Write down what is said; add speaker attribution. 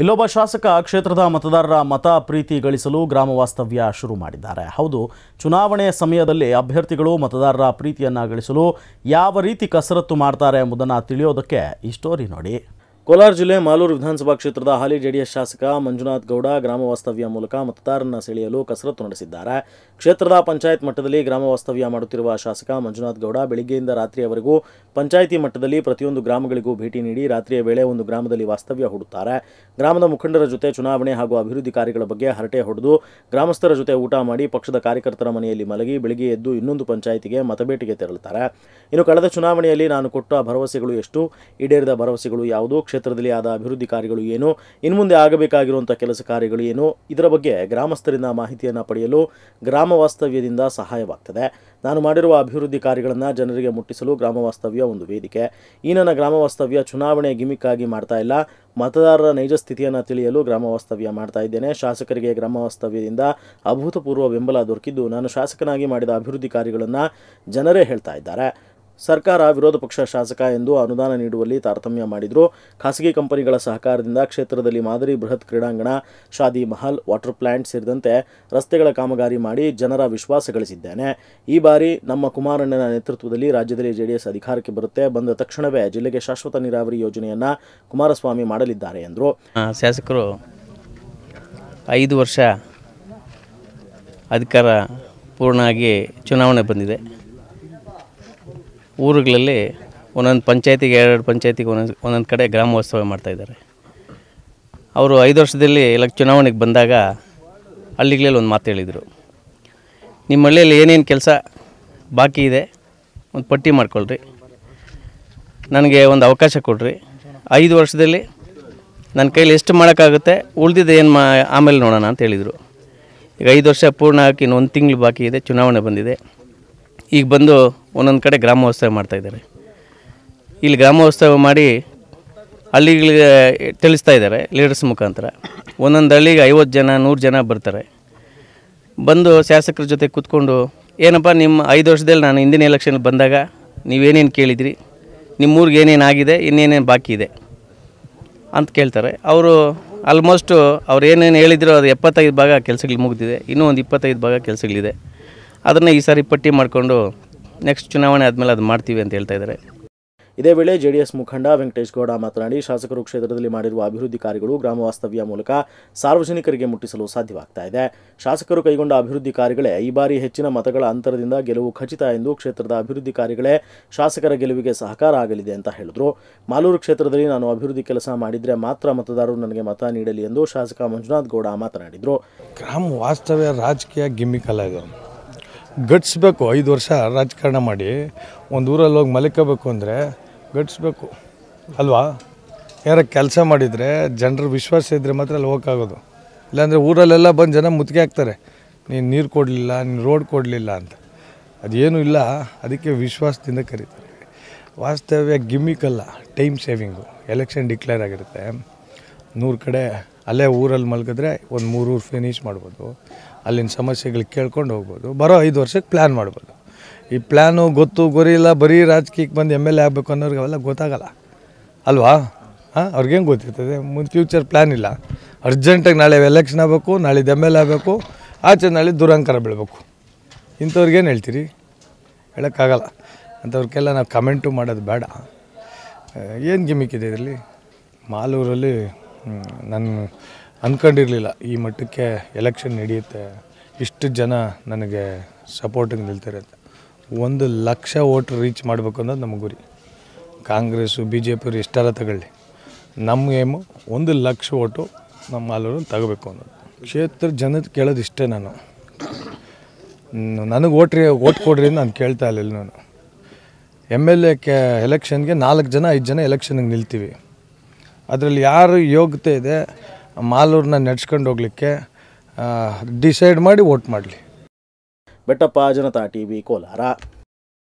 Speaker 1: ಇಲ್ಲೊಬ್ಬ ಶಾಸಕ ಕ್ಷೇತ್ರದ ಮತದಾರರ ಮತ ಪ್ರೀತಿ ಗಳಿಸಲು ಗ್ರಾಮ ವಾಸ್ತವ್ಯ ಶುರು ಮಾಡಿದ್ದಾರೆ ಹೌದು ಚುನಾವಣೆ ಸಮಯದಲ್ಲಿ ಅಭ್ಯರ್ಥಿಗಳು ಮತದಾರರ ಪ್ರೀತಿಯನ್ನು ಗಳಿಸಲು ಯಾವ ರೀತಿ ಕಸರತ್ತು ಮಾಡ್ತಾರೆ ಎಂಬುದನ್ನು ತಿಳಿಯೋದಕ್ಕೆ ಈ ಸ್ಟೋರಿ ನೋಡಿ ಕೋಲಾರ ಜಿಲ್ಲೆ ಮಾಲೂರು ವಿಧಾನಸಭಾ ಕ್ಷೇತ್ರದ ಹಾಲಿ ಜೆಡಿಎಸ್ ಶಾಸಕ ಮಂಜುನಾಥ್ ಗೌಡ ಗ್ರಾಮ ವಾಸ್ತವ್ಯ ಮೂಲಕ ಮತದಾರರನ್ನ ಸೆಳೆಯಲು ಕಸರತ್ತು ನಡೆಸಿದ್ದಾರೆ ಕ್ಷೇತ್ರದ ಪಂಚಾಯತ್ ಮಟ್ಟದಲ್ಲಿ ಗ್ರಾಮ ವಾಸ್ತವ್ಯ ಮಾಡುತ್ತಿರುವ ಶಾಸಕ ಮಂಜುನಾಥ್ ಗೌಡ ಬೆಳಿಗ್ಗೆಯಿಂದ ರಾತ್ರಿಯವರೆಗೂ ಪಂಚಾಯಿತಿ ಮಟ್ಟದಲ್ಲಿ ಪ್ರತಿಯೊಂದು ಗ್ರಾಮಗಳಿಗೂ ಭೇಟಿ ನೀಡಿ ರಾತ್ರಿಯ ವೇಳೆ ಒಂದು ಗ್ರಾಮದಲ್ಲಿ ವಾಸ್ತವ್ಯ ಹೂಡುತ್ತಾರೆ ಗ್ರಾಮದ ಮುಖಂಡರ ಜೊತೆ ಚುನಾವಣೆ ಹಾಗೂ ಅಭಿವೃದ್ಧಿ ಕಾರ್ಯಗಳ ಬಗ್ಗೆ ಹರಟೆ ಹೊಡೆದು ಗ್ರಾಮಸ್ಥರ ಜೊತೆ ಊಟ ಮಾಡಿ ಪಕ್ಷದ ಕಾರ್ಯಕರ್ತರ ಮನೆಯಲ್ಲಿ ಮಲಗಿ ಬೆಳಿಗ್ಗೆ ಎದ್ದು ಇನ್ನೊಂದು ಪಂಚಾಯಿತಿಗೆ ಮತಬೇಟಿಗೆ ತೆರಳುತ್ತಾರೆ ಇನ್ನು ಕಳೆದ ಚುನಾವಣೆಯಲ್ಲಿ ನಾನು ಕೊಟ್ಟ ಭರವಸೆಗಳು ಎಷ್ಟು ಈಡೇರಿದ ಭರವಸೆಗಳು ಯಾವುದು ಕ್ಷೇತ್ರದಲ್ಲಿ ಆದ ಅಭಿವೃದ್ಧಿ ಕಾರ್ಯಗಳು ಏನು ಇನ್ನು ಮುಂದೆ ಆಗಬೇಕಾಗಿರುವಂಥ ಕೆಲಸ ಕಾರ್ಯಗಳು ಏನು ಇದರ ಬಗ್ಗೆ ಗ್ರಾಮಸ್ಥರಿಂದ ಮಾಹಿತಿಯನ್ನು ಪಡೆಯಲು ಗ್ರಾಮ ವಾಸ್ತವ್ಯದಿಂದ ಸಹಾಯವಾಗ್ತದೆ ನಾನು ಮಾಡಿರುವ ಅಭಿವೃದ್ಧಿ ಕಾರ್ಯಗಳನ್ನು ಜನರಿಗೆ ಮುಟ್ಟಿಸಲು ಗ್ರಾಮ ವಾಸ್ತವ್ಯ ಒಂದು ವೇದಿಕೆ ಈ ನನ್ನ ಗ್ರಾಮ ವಾಸ್ತವ್ಯ ಚುನಾವಣೆ ಗಿಮಿಕ್ಕಾಗಿ ಮಾಡ್ತಾ ಇಲ್ಲ ಮತದಾರರ ನೈಜ ಸ್ಥಿತಿಯನ್ನು ತಿಳಿಯಲು ಗ್ರಾಮ ವಾಸ್ತವ್ಯ ಮಾಡ್ತಾ ಇದ್ದೇನೆ ಶಾಸಕರಿಗೆ ಗ್ರಾಮ ವಾಸ್ತವ್ಯದಿಂದ ಅಭೂತಪೂರ್ವ ಬೆಂಬಲ ದೊರಕಿದ್ದು ನಾನು ಶಾಸಕನಾಗಿ ಮಾಡಿದ ಅಭಿವೃದ್ಧಿ ಕಾರ್ಯಗಳನ್ನು ಜನರೇ ಹೇಳ್ತಾ ಇದ್ದಾರೆ ಸರ್ಕಾರ ವಿರೋಧ ಪಕ್ಷ ಶಾಸಕ ಎಂದು ಅನುದಾನ ನೀಡುವಲ್ಲಿ ತಾರತಮ್ಯ ಮಾಡಿದರು ಖಾಸಗಿ ಕಂಪನಿಗಳ ಸಹಕಾರದಿಂದ ಕ್ಷೇತ್ರದಲ್ಲಿ ಮಾದರಿ ಬೃಹತ್ ಕ್ರೀಡಾಂಗಣ ಶಾದಿ ಮಹಲ್ ವಾಟರ್ ಪ್ಲಾಂಟ್ ಸೇರಿದಂತೆ ರಸ್ತೆಗಳ ಕಾಮಗಾರಿ ಮಾಡಿ ಜನರ ವಿಶ್ವಾಸ ಗಳಿಸಿದ್ದೇನೆ ಈ ಬಾರಿ ನಮ್ಮ ಕುಮಾರಣ್ಣನ ನೇತೃತ್ವದಲ್ಲಿ ರಾಜ್ಯದಲ್ಲಿ ಜೆಡಿಎಸ್ ಅಧಿಕಾರಕ್ಕೆ ಬರುತ್ತೆ ಬಂದ ತಕ್ಷಣವೇ ಜಿಲ್ಲೆಗೆ ಶಾಶ್ವತ ನೀರಾವರಿ ಯೋಜನೆಯನ್ನು ಕುಮಾರಸ್ವಾಮಿ ಮಾಡಲಿದ್ದಾರೆ ಎಂದರು
Speaker 2: ಶಾಸಕರು ಐದು ವರ್ಷ ಅಧಿಕಾರ ಪೂರ್ಣವಾಗಿ ಚುನಾವಣೆ ಬಂದಿದೆ ಊರುಗಳಲ್ಲಿ ಒಂದೊಂದು ಪಂಚಾಯತಿಗೆ ಎರಡು ಪಂಚಾಯತಿಗೆ ಒಂದೊಂದು ಒಂದೊಂದು ಕಡೆ ಗ್ರಾಮೋತ್ಸವ ಮಾಡ್ತಾಯಿದ್ದಾರೆ ಅವರು ಐದು ವರ್ಷದಲ್ಲಿ ಎಲ್ಲ ಚುನಾವಣೆಗೆ ಬಂದಾಗ ಹಳ್ಳಿಗಳಲ್ಲಿ ಒಂದು ಮಾತು ಹೇಳಿದರು ನಿಮ್ಮ ಹಳ್ಳಿಯಲ್ಲಿ ಏನೇನು ಕೆಲಸ ಬಾಕಿ ಇದೆ ಒಂದು ಪಟ್ಟಿ ಮಾಡ್ಕೊಳ್ರಿ ನನಗೆ ಒಂದು ಅವಕಾಶ ಕೊಡ್ರಿ ಐದು ವರ್ಷದಲ್ಲಿ ನನ್ನ ಕೈಲಿ ಎಷ್ಟು ಮಾಡೋಕ್ಕಾಗುತ್ತೆ ಉಳ್ದಿದ್ದು ಏನು ಮಾ ಆಮೇಲೆ ನೋಡೋಣ ಅಂತ ಹೇಳಿದರು ಈಗ ಐದು ವರ್ಷ ಪೂರ್ಣ ಹಾಕಿ ಇನ್ನೊಂದು ತಿಂಗಳು ಬಾಕಿ ಇದೆ ಚುನಾವಣೆ ಬಂದಿದೆ ಈಗ ಬಂದು ಒಂದೊಂದು ಕಡೆ ಗ್ರಾಮೋತ್ಸವ ಮಾಡ್ತಾಯಿದ್ದಾರೆ ಇಲ್ಲಿ ಗ್ರಾಮೋತ್ಸವ ಮಾಡಿ ಹಳ್ಳಿಗಳಿಗೆ ತಿಳಿಸ್ತಾ ಇದ್ದಾರೆ ಲೀಡರ್ಸ್ ಮುಖಾಂತರ ಒಂದೊಂದು ಹಳ್ಳಿಗೆ ಐವತ್ತು ಜನ ನೂರು ಜನ ಬರ್ತಾರೆ ಬಂದು ಶಾಸಕರ ಜೊತೆ ಕೂತ್ಕೊಂಡು ಏನಪ್ಪ ನಿಮ್ಮ ಐದು ವರ್ಷದಲ್ಲಿ ನಾನು ಹಿಂದಿನ ಎಲೆಕ್ಷನ್ಗೆ ಬಂದಾಗ ನೀವೇನೇನು ಕೇಳಿದಿರಿ ನಿಮ್ಮೂರಿಗೆ ಏನೇನು ಆಗಿದೆ ಇನ್ನೇನೇನು ಬಾಕಿ ಇದೆ ಅಂತ ಕೇಳ್ತಾರೆ ಅವರು ಆಲ್ಮೋಸ್ಟು ಅವ್ರು ಏನೇನು ಹೇಳಿದ್ರು ಅದು ಎಪ್ಪತ್ತೈದು ಭಾಗ ಕೆಲಸಗಳು ಮುಗಿದಿದೆ ಇನ್ನೂ ಒಂದು ಇಪ್ಪತ್ತೈದು ಭಾಗ ಕೆಲಸಗಳಿದೆ ಅದನ್ನು ಈ ಸಾರಿ ಪಟ್ಟಿ ಮಾಡಿಕೊಂಡು ನೆಕ್ಸ್ಟ್ ಚುನಾವಣೆ ಆದಮೇಲೆ ಅದು ಮಾಡ್ತೀವಿ ಅಂತ ಹೇಳ್ತಾ ಇದ್ದಾರೆ
Speaker 1: ಇದೇ ವೇಳೆ ಜೆಡಿಎಸ್ ಮುಖಂಡ ವೆಂಕಟೇಶ್ ಗೌಡ ಮಾತನಾಡಿ ಶಾಸಕರು ಕ್ಷೇತ್ರದಲ್ಲಿ ಮಾಡಿರುವ ಅಭಿವೃದ್ಧಿ ಕಾರ್ಯಗಳು ಗ್ರಾಮ ವಾಸ್ತವ್ಯ ಮೂಲಕ ಸಾರ್ವಜನಿಕರಿಗೆ ಮುಟ್ಟಿಸಲು ಸಾಧ್ಯವಾಗ್ತಾ ಇದೆ ಶಾಸಕರು ಕೈಗೊಂಡ ಅಭಿವೃದ್ಧಿ ಕಾರ್ಯಗಳೇ ಈ ಬಾರಿ ಹೆಚ್ಚಿನ ಮತಗಳ ಅಂತರದಿಂದ ಗೆಲುವು ಖಚಿತ ಎಂದು ಕ್ಷೇತ್ರದ ಅಭಿವೃದ್ಧಿ ಕಾರ್ಯಗಳೇ ಶಾಸಕರ ಗೆಲುವಿಗೆ ಸಹಕಾರ ಆಗಲಿದೆ ಅಂತ ಹೇಳಿದರು ಮಾಲೂರು ಕ್ಷೇತ್ರದಲ್ಲಿ ನಾನು ಅಭಿವೃದ್ಧಿ ಕೆಲಸ ಮಾಡಿದರೆ ಮಾತ್ರ ಮತದಾರರು ನನಗೆ ಮತ ನೀಡಲಿ ಎಂದು ಶಾಸಕ ಮಂಜುನಾಥ್ ಗೌಡ ಮಾತನಾಡಿದರು
Speaker 3: ಗ್ರಾಮ ವಾಸ್ತವ್ಯ ರಾಜಕೀಯ ಗಿಮ್ಮಿಕಲ್ಲ ಇದು ಗಟ್ಟಿಸ್ಬೇಕು ಐದು ವರ್ಷ ರಾಜಕಾರಣ ಮಾಡಿ ಒಂದು ಊರಲ್ಲಿ ಹೋಗಿ ಮಲಿಕೋಬೇಕು ಅಂದರೆ ಗಟ್ಟಿಸ್ಬೇಕು ಅಲ್ವಾ ಯಾರ ಕೆಲಸ ಮಾಡಿದರೆ ಜನರ ವಿಶ್ವಾಸ ಇದ್ದರೆ ಮಾತ್ರ ಅಲ್ಲಿ ಹೋಗೋಕ್ಕಾಗೋದು ಇಲ್ಲಾಂದರೆ ಊರಲ್ಲೆಲ್ಲ ಬಂದು ಜನ ಮುತ್ತಿಗೆ ಹಾಕ್ತಾರೆ ನೀನು ನೀರು ಕೊಡಲಿಲ್ಲ ನೀನು ರೋಡ್ ಕೊಡಲಿಲ್ಲ ಅಂತ ಅದೇನೂ ಇಲ್ಲ ಅದಕ್ಕೆ ವಿಶ್ವಾಸದಿಂದ ಕರೀತಾರೆ ವಾಸ್ತವ್ಯ ಗಿಮ್ಮಿಕಲ್ಲ ಟೈಮ್ ಸೇವಿಂಗು ಎಲೆಕ್ಷನ್ ಡಿಕ್ಲೇರ್ ಆಗಿರುತ್ತೆ ನೂರು ಕಡೆ ಅಲ್ಲೇ ಊರಲ್ಲಿ ಮಲಗಿದ್ರೆ ಒಂದು ಮೂರು ಊರು ಫಿನಿಷ್ ಮಾಡ್ಬೋದು ಅಲ್ಲಿನ ಸಮಸ್ಯೆಗಳು ಕೇಳ್ಕೊಂಡು ಹೋಗ್ಬೋದು ಬರೋ ಐದು ವರ್ಷಕ್ಕೆ ಪ್ಲ್ಯಾನ್ ಮಾಡ್ಬೋದು ಈ ಪ್ಲ್ಯಾನು ಗೊತ್ತು ಗುರಿ ಇಲ್ಲ ಬರೀ ರಾಜಕೀಯಕ್ಕೆ ಬಂದು ಎಮ್ ಎಲ್ ಎ ಆಗಬೇಕು ಅನ್ನೋರಿಗೆ ಅವೆಲ್ಲ ಗೊತ್ತಾಗಲ್ಲ ಅಲ್ವಾ ಹಾಂ ಅವ್ರಿಗೇನು ಗೊತ್ತಿರ್ತದೆ ಮುಂದೆ ಫ್ಯೂಚರ್ ಪ್ಲ್ಯಾನ್ ಇಲ್ಲ ಅರ್ಜೆಂಟಾಗಿ ನಾಳೆ ಎಲೆಕ್ಷನ್ ಆಗಬೇಕು ನಾಳಿದ್ದು ಎಮ್ ಎಲ್ ಎ ಆಗಬೇಕು ಆಚೆ ನಾಳೆ ದುರಂಕಾರ ಬೀಳಬೇಕು ಇಂಥವ್ರಿಗೇನು ಹೇಳ್ತೀರಿ ಹೇಳೋಕ್ಕಾಗಲ್ಲ ಅಂಥವ್ರಿಗೆಲ್ಲ ನಾವು ಕಮೆಂಟು ಮಾಡೋದು ಬೇಡ ಏನು ಗಿಮಿಕ್ ಇದೆ ಇದರಲ್ಲಿ ಮಾಲೂರಲ್ಲಿ ನನ್ನ ಅಂದ್ಕೊಂಡಿರಲಿಲ್ಲ ಈ ಮಟ್ಟಕ್ಕೆ ಎಲೆಕ್ಷನ್ ನಡೆಯುತ್ತೆ ಇಷ್ಟು ಜನ ನನಗೆ ಸಪೋರ್ಟಿಗೆ ಅಂತ ಒಂದು ಲಕ್ಷ ಓಟ್ ರೀಚ್ ಮಾಡಬೇಕು ಅನ್ನೋದು ನಮ್ಮ ಗುರಿ ಕಾಂಗ್ರೆಸ್ಸು ಬಿ ಜೆ ಪಿಯವರು ಎಷ್ಟಾರ ತಗೊಳ್ಳಿ ನಮ್ಮ ಏಮು ಒಂದು ಲಕ್ಷ ಓಟು ನಮ್ಮ ಅಲ್ಲೂ ತಗೋಬೇಕು ಅನ್ನೋದು ಕ್ಷೇತ್ರ ಜನದ ಕೇಳೋದು ಇಷ್ಟೇ ನಾನು ನನಗೆ ಓಟ್ರಿ ಓಟ್ ಕೊಡ್ರಿ ನಾನು ಕೇಳ್ತಾ ಇರಲಿಲ್ಲ ನಾನು ಎಮ್ ಎಲ್ ಎ ಕೆ ಎಲೆಕ್ಷನ್ಗೆ ನಾಲ್ಕು ಜನ ಐದು ಜನ ಎಲೆಕ್ಷನ್ಗೆ ನಿಲ್ತೀವಿ ಅದರಲ್ಲಿ ಯಾರು ಯೋಗ್ಯತೆ ಇದೆ ಮಾಲೂರನ್ನ ನಡ್ಸ್ಕೊಂಡು ಹೋಗಲಿಕ್ಕೆ ಡಿಸೈಡ್ ಮಾಡಿ ವೋಟ್ ಮಾಡಲಿ
Speaker 1: ಬೆಟ್ಟಪ್ಪ ಜನತಾ ಟಿ ವಿ ಕೋಲಾರ